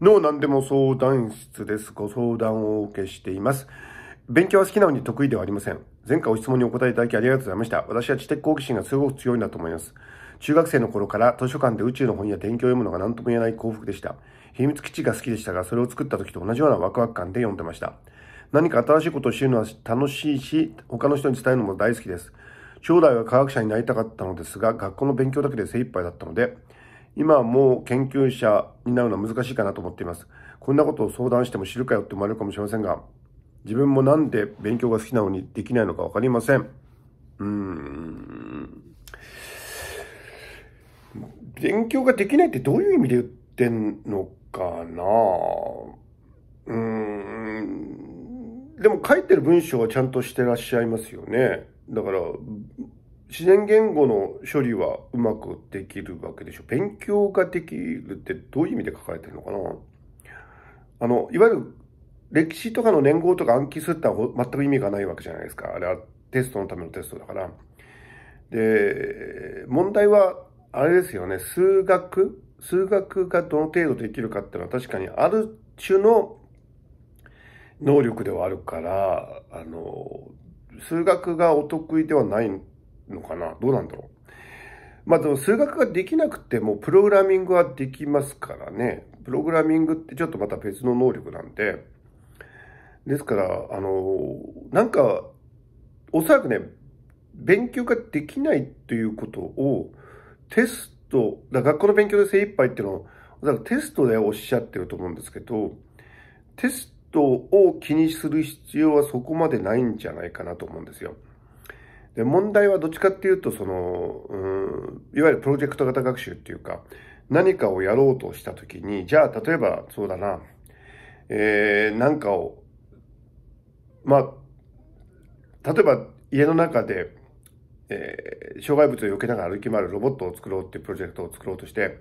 の何でも相談室です。ご相談をお受けしています。勉強は好きなのに得意ではありません。前回お質問にお答えいただきありがとうございました。私は知的好奇心がすごく強いんだと思います。中学生の頃から図書館で宇宙の本や勉強を読むのが何とも言えない幸福でした。秘密基地が好きでしたが、それを作った時と同じようなワクワク感で読んでました。何か新しいことを知るのは楽しいし、他の人に伝えるのも大好きです。将来は科学者になりたかったのですが、学校の勉強だけで精一杯だったので、今はもう研究者になるのは難しいかなと思っています。こんなことを相談しても知るかよって思われるかもしれませんが、自分もなんで勉強が好きなのにできないのかわかりません。うん。勉強ができないってどういう意味で言ってんのかなうん。でも書いてる文章はちゃんとしてらっしゃいますよね。だから、自然言語の処理はうまくできるわけでしょ。勉強ができるってどういう意味で書かれてるのかなあの、いわゆる歴史とかの年号とか暗記するってのは全く意味がないわけじゃないですか。あれはテストのためのテストだから。で、問題は、あれですよね、数学数学がどの程度できるかっていうのは確かにある種の能力ではあるから、あの、数学がお得意ではないのかなどうなんだろう。まあでも数学ができなくてもプログラミングはできますからね。プログラミングってちょっとまた別の能力なんで。ですから、あの、なんか、おそらくね、勉強ができないということをテスト、だ学校の勉強で精一杯っていうのを、おそらくテストでおっしゃってると思うんですけど、テストを気にする必要はそこまでないんじゃないかなと思うんですよ。で、問題はどっちかっていうと、その、うん、いわゆるプロジェクト型学習っていうか、何かをやろうとしたときに、じゃあ、例えば、そうだな、えー、なんかを、まあ、例えば、家の中で、えー、障害物を避けながら歩き回るロボットを作ろうっていうプロジェクトを作ろうとして、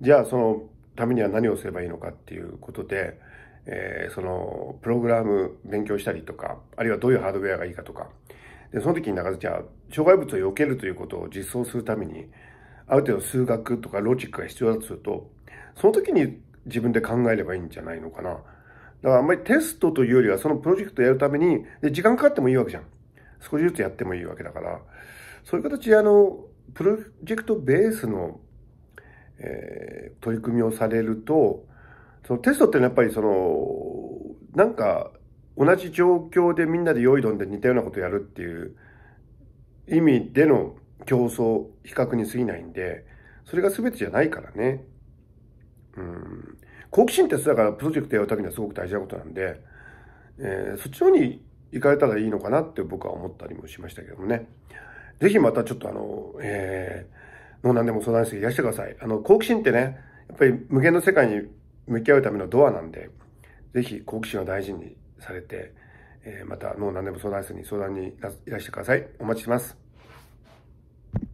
じゃあ、そのためには何をすればいいのかっていうことで、えー、その、プログラム勉強したりとか、あるいはどういうハードウェアがいいかとか、で、その時になんか、じゃあ、障害物を避けるということを実装するために、ある程度数学とかロジックが必要だとすると、その時に自分で考えればいいんじゃないのかな。だからあんまりテストというよりは、そのプロジェクトやるために、で、時間かかってもいいわけじゃん。少しずつやってもいいわけだから、そういう形であの、プロジェクトベースの、えー、取り組みをされると、そのテストっていうのはやっぱりその、なんか同じ状況でみんなで良いどんで似たようなことやるっていう意味での競争、比較に過ぎないんで、それが全てじゃないからね。うん。好奇心ってだからプロジェクトやるためにはすごく大事なことなんで、えー、そっちの方に行かれたらいいのかなって僕は思ったりもしましたけどもね。ぜひまたちょっとあの、えー、もう何でも相談ていらしてください。あの、好奇心ってね、やっぱり無限の世界に向き合うためのドアなんで、ぜひ好奇心を大事にされて、えまた脳何でも相談室に相談にいらしてください。お待ちします。